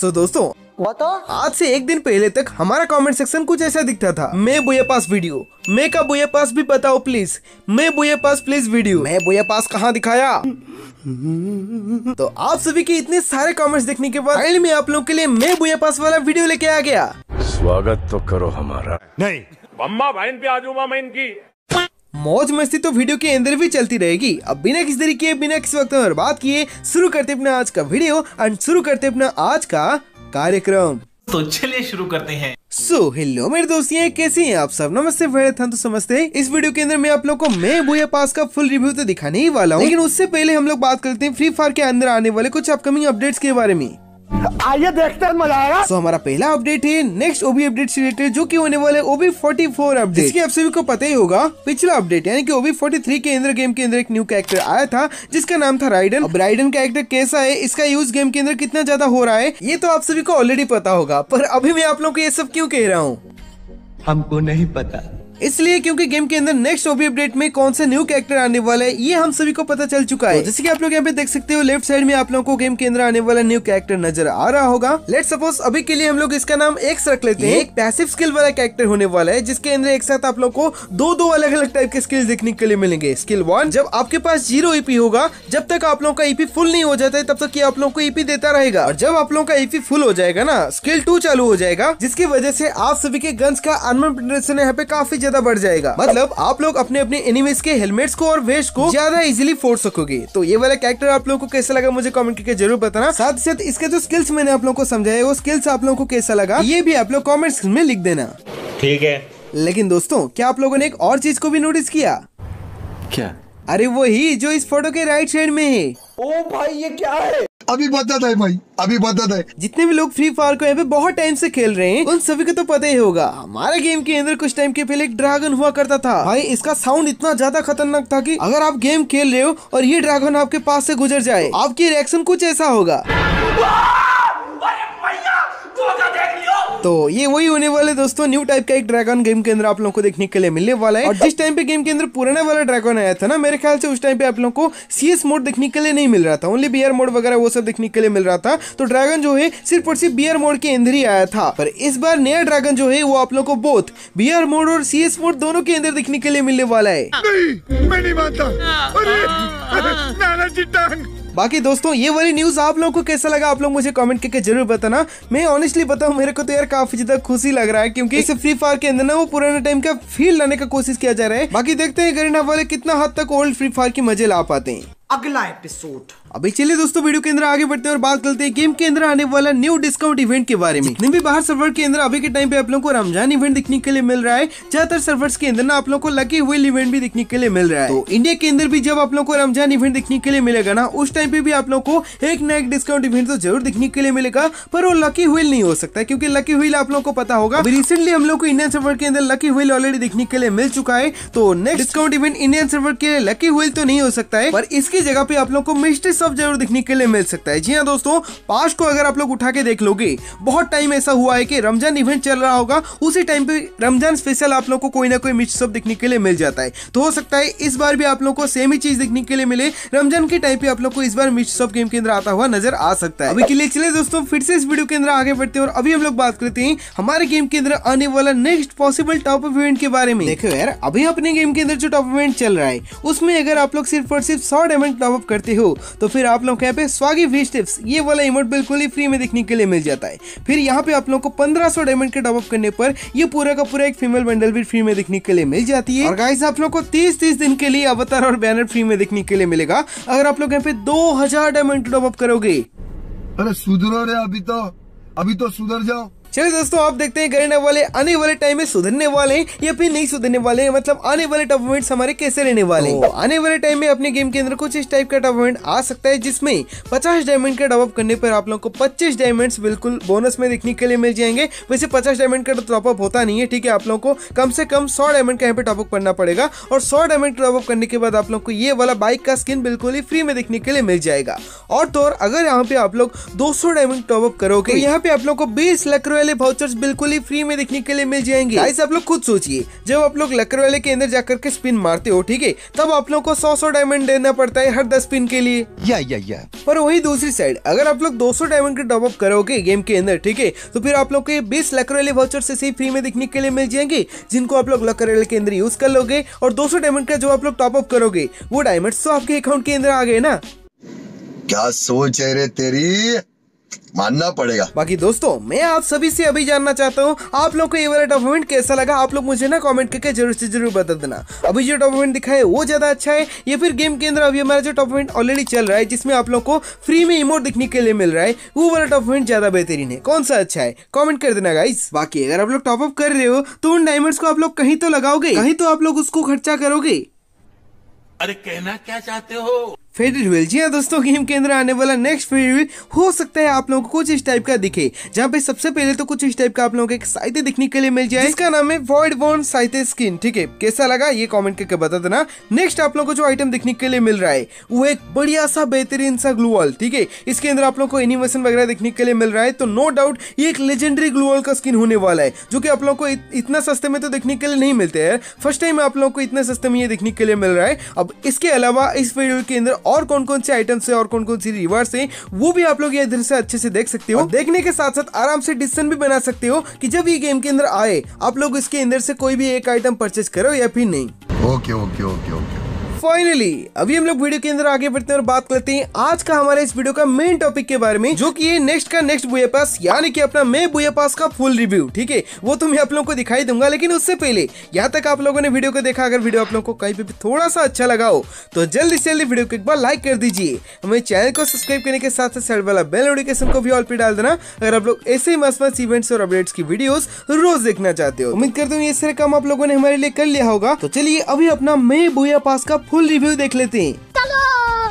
सो दोस्तों आज से एक दिन पहले तक हमारा कमेंट सेक्शन कुछ ऐसा दिखता था मैं बुए पास वीडियो मैं का बुए पास भी बताओ प्लीज मैं बुए पास प्लीज वीडियो मैं बुए पास कहाँ दिखाया तो आप सभी के इतने सारे कमेंट्स देखने के बाद में आप लोगों के लिए मैं बुए पास वाला वीडियो लेके आ गया स्वागत तो करो हमारा नहीं बम्मा बहन पे आजूबा मैं इनकी मौज मस्ती तो वीडियो के अंदर भी चलती रहेगी अब बिना किसी तरीके बिना किसी वक्त बात किए शुरू करते अपना आज का वीडियो एंड शुरू करते अपना आज का कार्यक्रम तो चलिए शुरू करते हैं सो हेलो मेरे दोस्तियाँ कैसे हैं आप सब नमस्ते वैरथन तो समझते हैं इस वीडियो के अंदर मैं आप लोग को मैं बुआ पास का फुल रिव्यू तो दिखाने ही वाला हूँ लेकिन उससे पहले हम लोग बात करते हैं फ्री फायर के अंदर आने वाले कुछ अपकमिंग अपडेट्स के बारे में आइए देखते हैं मजा आएगा सो so, हमारा पहला अपडेट है नेक्स्ट ओबी अपडेट से रिलेटेड जो कि होने वाले ओबी 44 अपडेट जिसकी आप सभी को पता ही होगा पिछला अपडेट यानी कि ओबी 43 के अंदर गेम के अंदर एक न्यू कैरेक्टर आया था जिसका नाम था राइडन अब राइडन कैरेक्टर कैसा है इसका यूज गेम के अंदर कितना ज्यादा हो रहा है ये तो आप सभी को ऑलरेडी पता होगा पर अभी मैं आप लोग को ये सब क्यूँ कह रहा हूँ हमको नहीं पता इसलिए क्योंकि गेम के अंदर नेक्स्ट ओबी अपडेट में कौन से न्यू कैरेक्टर आने वाला है ये हम सभी को पता चल चुका है तो जैसे कि आप लोग यहाँ पे देख सकते हो लेफ्ट साइड में आप लोगों को गेम के अंदर आने वाला न्यू कैरेक्टर नजर आ रहा होगा लेट सपोज अभी के लिए हम लोग इसका नाम एक्स रख लेते हैं एक पैसिव स्किल वाला कैरेक्टर होने वाला है जिसके अंदर एक साथ आप लोग को दो दो अलग अलग टाइप के स्किल देखने के लिए मिलेंगे स्किल वन जब आपके पास जीरो ईपी e होगा जब तक आप लोगों का ईपी e फुल नहीं हो जाता है तब तक ये आप लोग को ईपी e देता रहेगा और जब आप लोगों का ईपी फुल हो जाएगा ना स्किल टू चालू हो जाएगा जिसकी वजह से आप सभी के गन्स का अनमन यहाँ पे काफी ज्यादा बढ़ जाएगा मतलब आप लोग अपने अपने एनिमीज के हेलमेट्स को और वेस्ट को ज्यादा इजिली फोड़ सकोगे तो ये वाला कैरेक्टर आप लोग को कैसा लगा मुझे कमेंट करके जरूर बताना साथ ही साथ इसके जो स्किल्स मैंने आप लोग को समझाया वो स्किल्स आप लोग को कैसा लगा ये भी आप लोग कॉमेंट्स में लिख देना ठीक है लेकिन दोस्तों क्या आप लोगों ने एक और चीज को भी नोटिस किया क्या अरे वो ही जो इस फोटो के राइट साइड में है ओ भाई ये क्या है अभी मदद है भाई अभी मदद है जितने भी लोग फ्री फायर को यहाँ पे बहुत टाइम से खेल रहे हैं उन सभी को तो पता ही होगा हमारे गेम के अंदर कुछ टाइम के पहले एक ड्रैगन हुआ करता था भाई इसका साउंड इतना ज्यादा खतरनाक था कि अगर आप गेम खेल रहे हो और ये ड्रैगन आपके पास से गुजर जाए आपकी रिएक्शन कुछ ऐसा होगा तो ये वही होने वाले दोस्तों न्यू टाइप का एक ड्रैगन गेम के अंदर आप लोगों को देखने के लिए मिलने वाला है और जिस टाइम पे गेम के अंदर पुराना वाला ड्रैगन आया था ना मेरे ख्याल से उस टाइम पे आप लोगों को सीएस मोड देखने के लिए नहीं मिल रहा था ओनली बियर मोड वगैरह वो सब देखने के लिए मिल रहा था तो ड्रैगन जो है सिर्फ और सिर्फ बियर मोड के अंदर ही आया था पर इस बार नया ड्रैगन जो है वो आप लोग को बोथ बियर मोड और सीएस मोड दोनों के अंदर देखने के लिए मिलने वाला है नहीं, मैं नहीं मानता हाँ, हाँ, हाँ। बाकी दोस्तों ये वाली न्यूज आप लोगों को कैसा लगा आप लोग मुझे कमेंट करके जरूर बताना मैं ऑनेस्टली बताऊँ मेरे को तो यार काफी ज्यादा खुशी लग रहा है क्योंकि इस फ्री फायर के अंदर ना वो पुराने टाइम का फील लाने का कोशिश किया जा रहा है बाकी देखते हैं गरीना वाले कितना हद तक ओल्ड फ्री फायर की मजे ला पाते हैं अगला एपिसोड अभी चलिए दोस्तों वीडियो के अंदर आगे बढ़ते हैं और बात करते हैं गेम के अंदर आने वाला न्यू डिस्काउंट इवेंट के बारे में भी बाहर सर्वर के अंदर अभी के टाइम पे आप लोगों को रमजान इवेंट देखने के लिए मिल रहा है ज्यादातर सर्वर्स के अंदर ना आप लोगों को लकी हुए इवेंट भी देखने के लिए मिल रहा है तो इंडिया के अंदर भी जब आप लोग को रमजान इवेंट देखने के लिए मिलेगा ना उस टाइम पे भी आप लोग को एक ना एक डिस्काउंट इवेंट तो जरूर देखने के लिए मिलेगा पर वो लकी हुईल नहीं हो सकता क्योंकि लकी हुई आप लोग को पता होगा रिसेंटली हम लोग को इंडियन सर्वर के अंदर लकी हुई ऑलरेडी देखने के लिए मिल चुका है तो next discount event Indian server के लकी हुई तो नहीं हो सकता है पर इसकी जगह पे आप लोग को मिस्ट्री ऑफ जरूर देखने के लिए मिल सकता है जी हाँ दोस्तों पास को अगर आप लोग उठा के देख लोगे बहुत टाइम ऐसा हुआ है कि रमजान इवेंट चल रहा होगा उसी टाइम पे रमजान स्पेशल आप लोग को कोई ना कोई मिक्सअप ऑफ देखने के लिए मिल जाता है तो हो सकता है इस बार भी आप लोग को सेम ही चीज देखने के लिए मिले रमजान के टाइम पे आप लोग को इस बार मिक्सअप गेम के अंदर आता हुआ नजर आ सकता है अभी के लिए चले दोस्तों फिर से इस वीडियो के अंदर आगे बढ़ते हैं और अभी हम लोग बात करते हैं हमारे गेम के अंदर आने वाला next possible top up event के बारे में देखो यार अभी अपने गेम के अंदर जो टॉप इवेंट चल रहा है उसमें अगर आप लोग सिर्फ और सिर्फ सौ डायमंड टॉप अप करते हो तो तो फिर आप लोग यहाँ पे स्वागी फिश टिप्स ये वाला इमोट बिल्कुल ही फ्री में देखने के लिए मिल जाता है फिर यहाँ पे आप लोग को पंद्रह डायमंड के टॉपअप करने पर ये पूरा का पूरा एक फीमेल बंडल भी फ्री में देखने के लिए मिल जाती है और गाइस आप लोग को तीस तीस दिन के लिए अवतार और बैनर फ्री में देखने के लिए मिलेगा अगर आप लोग यहाँ पे दो हजार डायमंड टॉपअप करोगे अरे सुधरो रे अभी तो अभी तो सुधर जाओ चलिए दोस्तों आप देखते हैं करंट वाले आने वाले टाइम में सुधरने वाले हैं या फिर नहीं सुधरने वाले हैं मतलब आने वाले टॉपमेंट हमारे कैसे रहने वाले हैं तो आने वाले टाइम में अपने गेम के अंदर कुछ इस टाइप का टॉपमेंट आ सकता है जिसमें पचास डायमंड का टॉपअप करने पर आप लोग को पच्चीस डायमंड बिल्कुल बोनस में देखने के लिए मिल जाएंगे वैसे पचास डायमंड का टॉपअप होता नहीं है ठीक है आप लोग को कम से कम सौ डायमंड का यहाँ पे टॉपअप करना पड़ेगा और सौ डायमंड टॉपअप करने के बाद आप लोग को ये वाला बाइक का स्किन बिल्कुल ही फ्री में देखने के लिए मिल जाएगा और तो अगर यहाँ पे आप लोग दो डायमंड टॉपअप करोगे तो यहाँ पे आप लोग को बीस लाख रुपए वाले वाउचर्स बिल्कुल ही फ्री में देखने के लिए मिल जाएंगे गाइस आप लोग खुद सोचिए जब आप लोग लकड़ वाले के अंदर जाकर के स्पिन मारते हो ठीक है तब आप लोग को सौ सौ डायमंड देना पड़ता है हर दस स्पिन के लिए या या या पर वही दूसरी साइड अगर आप लोग दो सौ डायमंड का टॉपअप करोगे गेम के अंदर ठीक है तो फिर आप लोग को ये बीस लक्कर वाले वाउचर ऐसी फ्री में देखने के लिए मिल जाएंगे जिनको आप लोग लकड़ वाले के अंदर यूज कर लोगे और दो सौ डायमंड का जो आप लोग टॉपअप करोगे वो डायमंड तो आपके अकाउंट के अंदर आ गए ना क्या सोच है रे तेरी मानना पड़ेगा बाकी दोस्तों मैं आप सभी से अभी जानना चाहता हूँ आप लोग को ये वाला डॉक्यूमेंट कैसा लगा आप लोग मुझे ना कमेंट करके जरूर से जरूर बता देना अभी जो डॉक्यूमेंट दिखा है वो ज्यादा अच्छा है या फिर गेम के अंदर अभी हमारा जो डॉक्यूमेंट ऑलरेडी चल रहा है जिसमें आप लोग को फ्री में इमोट दिखने के लिए मिल रहा है वो वाला डॉक्यूमेंट ज्यादा बेहतरीन है कौन सा अच्छा है कॉमेंट कर देना गाइस बाकी अगर आप लोग टॉपअप कर रहे हो तो उन डायमंड को आप लोग कहीं तो लगाओगे कहीं तो आप लोग उसको खर्चा करोगे अरे कहना क्या चाहते हो फेडेड व्हील जी हाँ दोस्तों गेम के अंदर आने वाला नेक्स्ट फेडेड व्हील हो सकता है आप लोगों को कुछ इस टाइप का दिखे जहाँ पे सबसे पहले तो कुछ इस टाइप का आप लोगों को एक साइते दिखने के लिए मिल जाए इसका नाम है वॉइड वॉन साइते स्किन ठीक है कैसा लगा ये कमेंट करके बता देना नेक्स्ट आप लोगों को जो आइटम दिखने के लिए मिल रहा है वो एक बढ़िया सा बेहतरीन सा ग्लूअल ठीक है इसके अंदर आप लोग को एनिमेशन वगैरह दिखने के लिए मिल रहा है तो नो डाउट ये एक लेजेंडरी ग्लूअल का स्किन होने वाला है जो कि आप लोग को इतना सस्ते में तो देखने के लिए नहीं मिलते हैं फर्स्ट टाइम आप लोगों को इतने सस्ते में ये देखने के लिए मिल रहा है अब इसके अलावा इस वीडियो के अंदर और कौन कौन से आइटम्स है और कौन कौन सी रिवर्स है वो भी आप लोग ये इधर से अच्छे से देख सकते हो देखने के साथ साथ आराम से डिसीजन भी बना सकते हो की जब ये गेम के अंदर आए आप लोग इसके अंदर से कोई भी एक आइटम परचेज करो या फिर नहीं okay okay okay okay finally अभी हम लोग वीडियो के अंदर आगे बढ़ते हैं और बात करते हैं आज का हमारे इस वीडियो का मेन टॉपिक के बारे में जो कि ये नेक्स्ट का नेक्स्ट बुए पास यानी कि अपना मैं बुए पास का फुल रिव्यू ठीक है वो तो मैं आप लोगों को दिखाई दूंगा लेकिन उससे पहले यहाँ तक आप लोगों ने वीडियो को देखा अगर वीडियो आप लोगों को कहीं पे भी थोड़ा सा अच्छा लगा हो तो जल्दी से जल्दी वीडियो को एक बार लाइक कर दीजिए हमें चैनल को सब्सक्राइब करने के साथ साथ वाला बेल नोटिफिकेशन को भी ऑल पे डाल देना अगर आप लोग ऐसे ही मस्त मस्त इवेंट्स और अपडेट्स की वीडियो रोज देखना चाहते हो उम्मीद करते हुए ये सारे काम आप लोगों ने हमारे लिए कर लिया होगा तो चलिए अभी अपना मैं बुया पास का फुल रिव्यू देख लेते हैं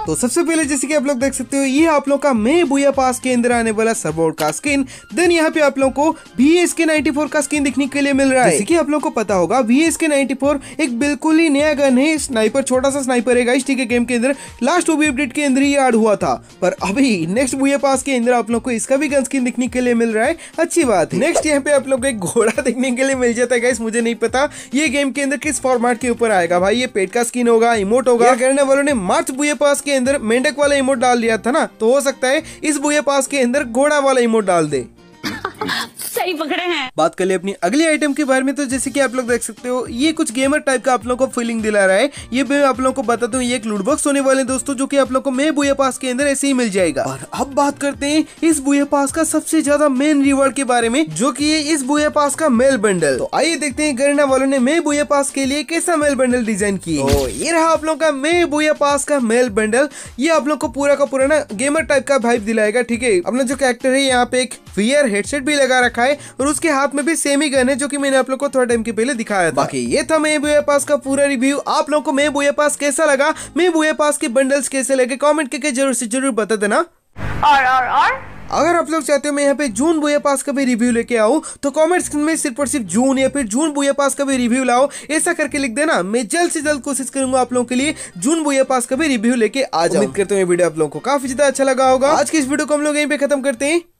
तो सबसे पहले जैसे कि आप लोग देख सकते हो ये आप लोग का मे बुया पास के अंदर आने वाला सबोर्ड का स्किन देन यहाँ पे आप लोग को V S K ninety four का स्किन देखने के लिए मिल रहा है जैसे कि आप लोग को पता होगा V S K ninety four एक बिल्कुल ही नया गन है स्नाइपर छोटा सा स्नाइपर है ठीक है गेम के अंदर लास्ट ओबी अपडेट के अंदर ही एड हुआ था पर अभी नेक्स्ट बुया पास के अंदर आप लोग को इसका भी गन स्किन देखने के लिए मिल रहा है अच्छी बात है नेक्स्ट यहाँ पे आप लोग को एक घोड़ा देखने के लिए मिल जाता है मुझे नहीं पता ये गेम के अंदर किस फॉर्मेट के ऊपर आएगा भाई ये पेट का स्किन होगा इमोट होगा करने वालों ने मार्च बुए पास के अंदर मेंढक वाला इमोट डाल दिया था ना तो हो सकता है इस बुए पास के अंदर घोड़ा वाला इमोट डाल दे सही पकड़े हैं बात कर ले अपनी अगली आइटम के बारे में तो जैसे कि आप लोग देख सकते हो ये कुछ गेमर टाइप का आप लोगों को फीलिंग दिला रहा है ये मैं आप लोगों को बताता हूँ ये एक लूडबॉक्स होने वाले दोस्तों जो की आप लोग को मे बुया पास के अंदर ऐसे ही मिल जाएगा और अब बात करते हैं इस बुया पास का सबसे ज्यादा मेन रिवॉर्ड के बारे में जो की है इस बुया पास का मेल बंडल तो आइए देखते हैं गरना वालों ने मे बुया पास के लिए कैसा मेल बंडल डिजाइन किया ये रहा आप लोग का मे बुया पास का मेल बंडल ये आप लोग को पूरा का पूरा ना गेमर टाइप का भाई दिलाएगा ठीक है अपना जो कैरेक्टर है यहाँ पे एक फियर हेडसेट भी लगा रखा है है और उसके हाथ में भी सेम ही गन है जो कि मैंने आप लोग को थोड़ा टाइम के पहले दिखाया था बाकी ये था मैं बुए पास का पूरा रिव्यू आप लोग को मैं बुए पास कैसा लगा मैं बुए पास के बंडल्स कैसे लगे कॉमेंट करके जरूर ऐसी जरूर बता देना अगर आप लोग चाहते हो मैं यहाँ पे जून बुया पास का भी रिव्यू लेके आऊँ तो कमेंट स्क्रीन में सिर्फ और सिर्फ जून या फिर जून बुया पास का भी रिव्यू लाओ ऐसा करके लिख देना मैं जल्द से जल्द कोशिश करूंगा आप लोगों के लिए जून बुया पास का भी रिव्यू लेके आ जाऊँ उम्मीद करते हैं वीडियो आप लोगों को काफी ज्यादा अच्छा लगा होगा आज की इस वीडियो को हम लोग यहीं पे खत्म करते हैं